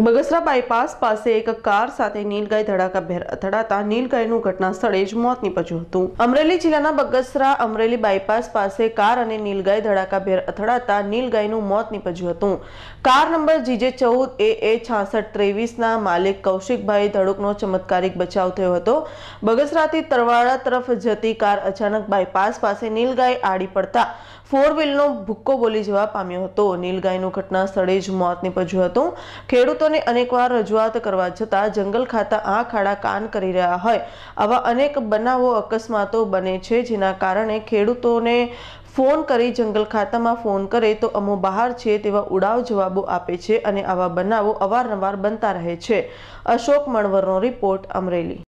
Bagasara bypass પાસે એક car સાથે નીલગાય ધડાકા ભેર અથડાતા નીલગાયનું ઘટના સ્થળે જ મોત નીપજ્યું હતું અમરેલી જિલ્લાના બગસરા અમરેલી બાયપાસ પાસે કાર અને નીલગાય ધડાકા ભેર અથડાતા નીલગાયનું મોત નીપજ્યું હતું કાર નંબર જીજે ચૌદ એ એ છાસઠ ત્રેવીસના માલિક કૌશિકભાઈ ધડુકનો ચમત્કારિક બચાવ થયો હતો બગસરાથી તરવાડા તરફ જતી કાર અચાનક બાયપાસ પાસે નીલગાય આડી પડતા ફોર વ્હીલનો ભૂક્કો બોલી જવા પામ્યો હતો નીલગાયનું ઘટના સ્થળે જ મોત નીપજ્યું હતું ખેડૂત ખેડૂતોને અનેકવાર રજૂઆત કરવા છતાં જંગલ ખાતા આ ખાડા કાન કરી રહ્યા હોય આવા અનેક બનાવો અકસ્માતો બને છે જેના કારણે ખેડૂતોને ફોન કરી જંગલ ખાતામાં ફોન કરે તો અમો બહાર છે તેવા ઉડાવ જવાબો આપે છે અને આવા બનાવો અવારનવાર બનતા રહે છે અશોક મણવરનો રિપોર્ટ અમરેલી